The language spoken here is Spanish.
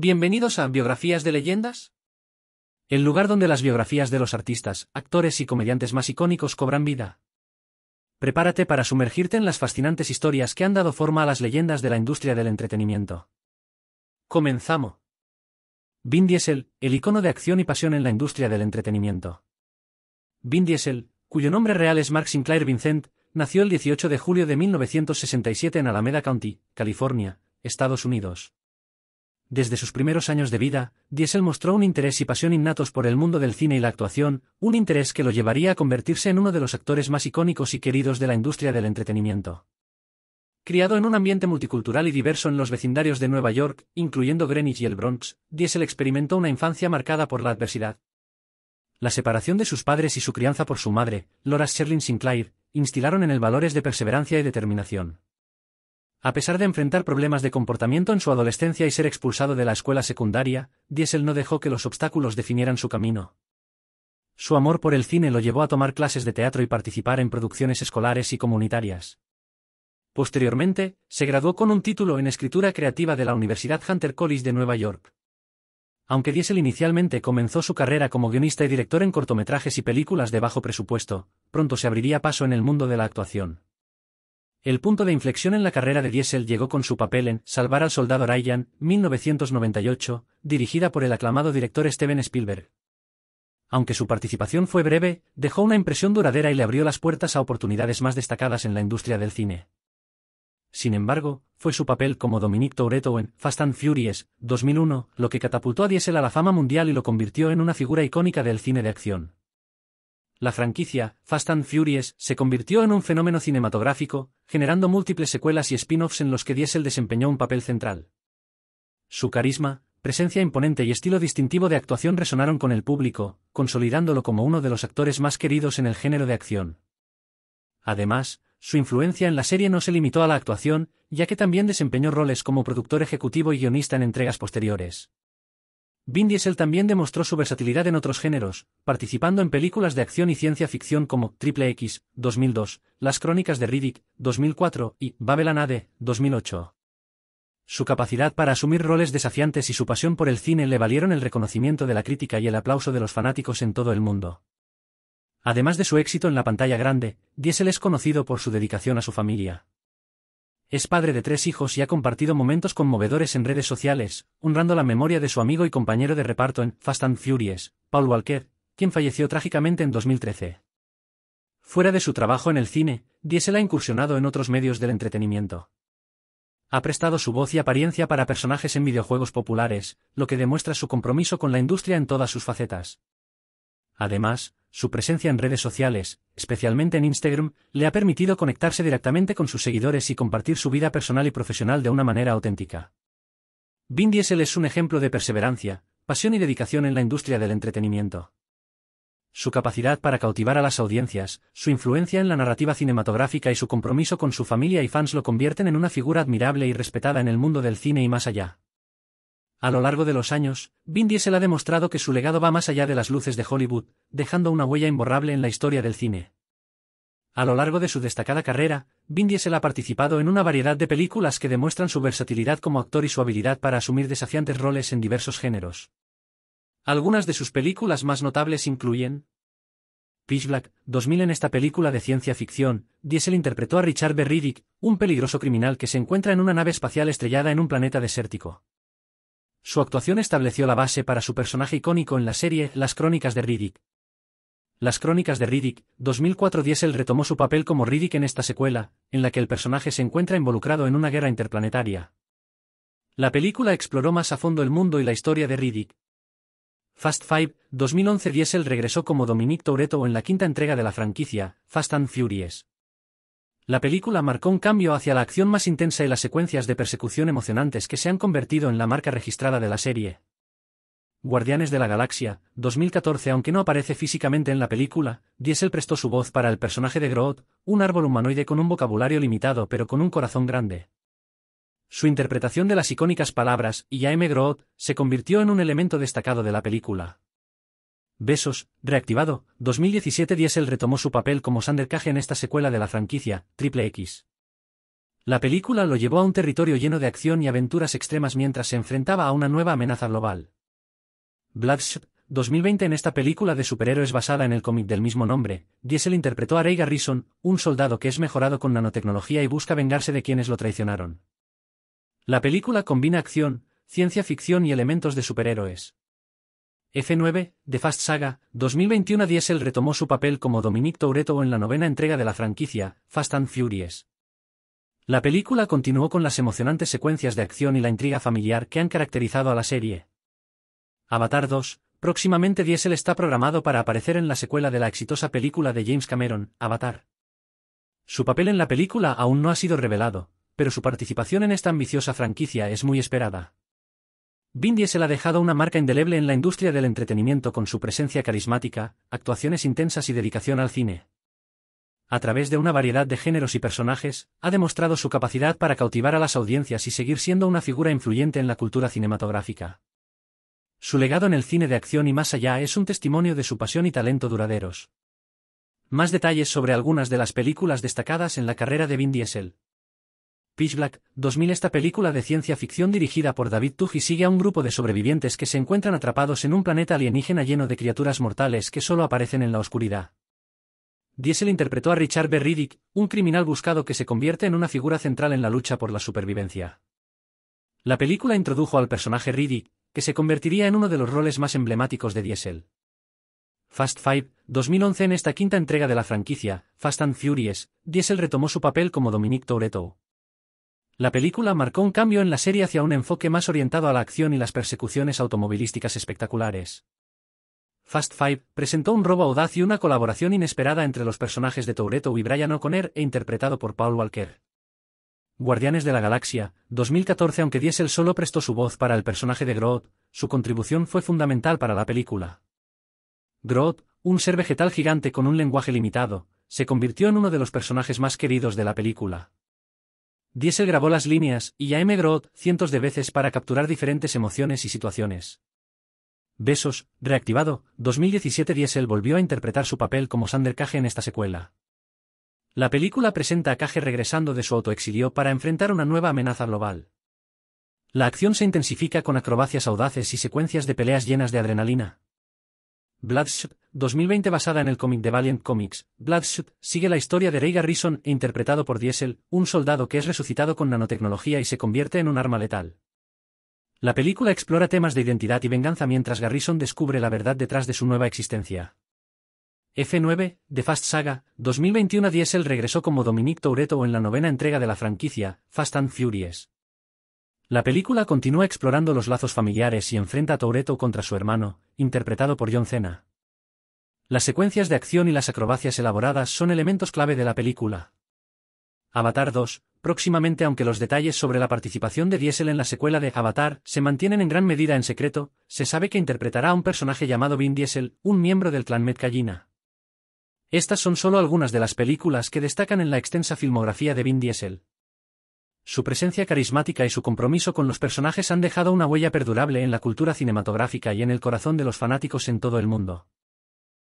Bienvenidos a Biografías de Leyendas. El lugar donde las biografías de los artistas, actores y comediantes más icónicos cobran vida. Prepárate para sumergirte en las fascinantes historias que han dado forma a las leyendas de la industria del entretenimiento. Comenzamos. Vin Diesel, el icono de acción y pasión en la industria del entretenimiento. Vin Diesel, cuyo nombre real es Mark Sinclair Vincent, nació el 18 de julio de 1967 en Alameda County, California, Estados Unidos. Desde sus primeros años de vida, Diesel mostró un interés y pasión innatos por el mundo del cine y la actuación, un interés que lo llevaría a convertirse en uno de los actores más icónicos y queridos de la industria del entretenimiento. Criado en un ambiente multicultural y diverso en los vecindarios de Nueva York, incluyendo Greenwich y el Bronx, Diesel experimentó una infancia marcada por la adversidad. La separación de sus padres y su crianza por su madre, Laura Sherlin Sinclair, instilaron en él valores de perseverancia y determinación. A pesar de enfrentar problemas de comportamiento en su adolescencia y ser expulsado de la escuela secundaria, Diesel no dejó que los obstáculos definieran su camino. Su amor por el cine lo llevó a tomar clases de teatro y participar en producciones escolares y comunitarias. Posteriormente, se graduó con un título en escritura creativa de la Universidad Hunter College de Nueva York. Aunque Diesel inicialmente comenzó su carrera como guionista y director en cortometrajes y películas de bajo presupuesto, pronto se abriría paso en el mundo de la actuación. El punto de inflexión en la carrera de Diesel llegó con su papel en Salvar al soldado Ryan, 1998, dirigida por el aclamado director Steven Spielberg. Aunque su participación fue breve, dejó una impresión duradera y le abrió las puertas a oportunidades más destacadas en la industria del cine. Sin embargo, fue su papel como Dominique Toretto en Fast and Furious, 2001, lo que catapultó a Diesel a la fama mundial y lo convirtió en una figura icónica del cine de acción la franquicia, Fast and Furious, se convirtió en un fenómeno cinematográfico, generando múltiples secuelas y spin-offs en los que Diesel desempeñó un papel central. Su carisma, presencia imponente y estilo distintivo de actuación resonaron con el público, consolidándolo como uno de los actores más queridos en el género de acción. Además, su influencia en la serie no se limitó a la actuación, ya que también desempeñó roles como productor ejecutivo y guionista en entregas posteriores. Vin Diesel también demostró su versatilidad en otros géneros, participando en películas de acción y ciencia ficción como Triple X, 2002, Las Crónicas de Riddick, 2004 y Babylon 2008. Su capacidad para asumir roles desafiantes y su pasión por el cine le valieron el reconocimiento de la crítica y el aplauso de los fanáticos en todo el mundo. Además de su éxito en la pantalla grande, Diesel es conocido por su dedicación a su familia es padre de tres hijos y ha compartido momentos conmovedores en redes sociales, honrando la memoria de su amigo y compañero de reparto en Fast and Furious, Paul Walker, quien falleció trágicamente en 2013. Fuera de su trabajo en el cine, Diesel ha incursionado en otros medios del entretenimiento. Ha prestado su voz y apariencia para personajes en videojuegos populares, lo que demuestra su compromiso con la industria en todas sus facetas. Además, su presencia en redes sociales, especialmente en Instagram, le ha permitido conectarse directamente con sus seguidores y compartir su vida personal y profesional de una manera auténtica. Vin Diesel es un ejemplo de perseverancia, pasión y dedicación en la industria del entretenimiento. Su capacidad para cautivar a las audiencias, su influencia en la narrativa cinematográfica y su compromiso con su familia y fans lo convierten en una figura admirable y respetada en el mundo del cine y más allá. A lo largo de los años, Vin Diesel ha demostrado que su legado va más allá de las luces de Hollywood, dejando una huella imborrable en la historia del cine. A lo largo de su destacada carrera, Vin Diesel ha participado en una variedad de películas que demuestran su versatilidad como actor y su habilidad para asumir desafiantes roles en diversos géneros. Algunas de sus películas más notables incluyen Pitch Black, 2000 En esta película de ciencia ficción, Diesel interpretó a Richard Riddick, un peligroso criminal que se encuentra en una nave espacial estrellada en un planeta desértico. Su actuación estableció la base para su personaje icónico en la serie Las Crónicas de Riddick. Las Crónicas de Riddick, 2004 Diesel retomó su papel como Riddick en esta secuela, en la que el personaje se encuentra involucrado en una guerra interplanetaria. La película exploró más a fondo el mundo y la historia de Riddick. Fast Five, 2011 Diesel regresó como Dominic Toretto en la quinta entrega de la franquicia, Fast and Furious. La película marcó un cambio hacia la acción más intensa y las secuencias de persecución emocionantes que se han convertido en la marca registrada de la serie. Guardianes de la Galaxia, 2014 Aunque no aparece físicamente en la película, Diesel prestó su voz para el personaje de Groot, un árbol humanoide con un vocabulario limitado pero con un corazón grande. Su interpretación de las icónicas palabras y a Groot se convirtió en un elemento destacado de la película. Besos, reactivado, 2017 Diesel retomó su papel como Sander Cage en esta secuela de la franquicia, Triple X. La película lo llevó a un territorio lleno de acción y aventuras extremas mientras se enfrentaba a una nueva amenaza global. Bloodshot, 2020 En esta película de superhéroes basada en el cómic del mismo nombre, Diesel interpretó a Ray Garrison, un soldado que es mejorado con nanotecnología y busca vengarse de quienes lo traicionaron. La película combina acción, ciencia ficción y elementos de superhéroes. F9, The Fast Saga, 2021 Diesel retomó su papel como Dominic Toretto en la novena entrega de la franquicia, Fast and Furious. La película continuó con las emocionantes secuencias de acción y la intriga familiar que han caracterizado a la serie. Avatar 2, próximamente Diesel está programado para aparecer en la secuela de la exitosa película de James Cameron, Avatar. Su papel en la película aún no ha sido revelado, pero su participación en esta ambiciosa franquicia es muy esperada. Vin Diesel ha dejado una marca indeleble en la industria del entretenimiento con su presencia carismática, actuaciones intensas y dedicación al cine. A través de una variedad de géneros y personajes, ha demostrado su capacidad para cautivar a las audiencias y seguir siendo una figura influyente en la cultura cinematográfica. Su legado en el cine de acción y más allá es un testimonio de su pasión y talento duraderos. Más detalles sobre algunas de las películas destacadas en la carrera de Vin Diesel. Pitch Black, 2000 Esta película de ciencia ficción dirigida por David y sigue a un grupo de sobrevivientes que se encuentran atrapados en un planeta alienígena lleno de criaturas mortales que solo aparecen en la oscuridad. Diesel interpretó a Richard B. Riddick, un criminal buscado que se convierte en una figura central en la lucha por la supervivencia. La película introdujo al personaje Riddick, que se convertiría en uno de los roles más emblemáticos de Diesel. Fast Five, 2011 En esta quinta entrega de la franquicia, Fast and Furious, Diesel retomó su papel como Dominic Toretto la película marcó un cambio en la serie hacia un enfoque más orientado a la acción y las persecuciones automovilísticas espectaculares. Fast Five presentó un robo audaz y una colaboración inesperada entre los personajes de Toureto y Brian O'Connor e interpretado por Paul Walker. Guardianes de la Galaxia, 2014 Aunque Diesel solo prestó su voz para el personaje de Groot, su contribución fue fundamental para la película. Groot, un ser vegetal gigante con un lenguaje limitado, se convirtió en uno de los personajes más queridos de la película. Diesel grabó las líneas y a M. Groth cientos de veces para capturar diferentes emociones y situaciones. Besos, reactivado, 2017 Diesel volvió a interpretar su papel como Sander Cage en esta secuela. La película presenta a Cage regresando de su autoexilio para enfrentar una nueva amenaza global. La acción se intensifica con acrobacias audaces y secuencias de peleas llenas de adrenalina. Bloodshot, 2020 basada en el cómic de Valiant Comics, Bloodshot sigue la historia de Ray Garrison e interpretado por Diesel, un soldado que es resucitado con nanotecnología y se convierte en un arma letal. La película explora temas de identidad y venganza mientras Garrison descubre la verdad detrás de su nueva existencia. F9, The Fast Saga, 2021 Diesel regresó como Dominique Toretto en la novena entrega de la franquicia, Fast and Furious. La película continúa explorando los lazos familiares y enfrenta a Toretto contra su hermano, interpretado por John Cena. Las secuencias de acción y las acrobacias elaboradas son elementos clave de la película. Avatar 2, próximamente aunque los detalles sobre la participación de Diesel en la secuela de Avatar se mantienen en gran medida en secreto, se sabe que interpretará a un personaje llamado Vin Diesel, un miembro del clan Metcallina. Estas son solo algunas de las películas que destacan en la extensa filmografía de Vin Diesel. Su presencia carismática y su compromiso con los personajes han dejado una huella perdurable en la cultura cinematográfica y en el corazón de los fanáticos en todo el mundo.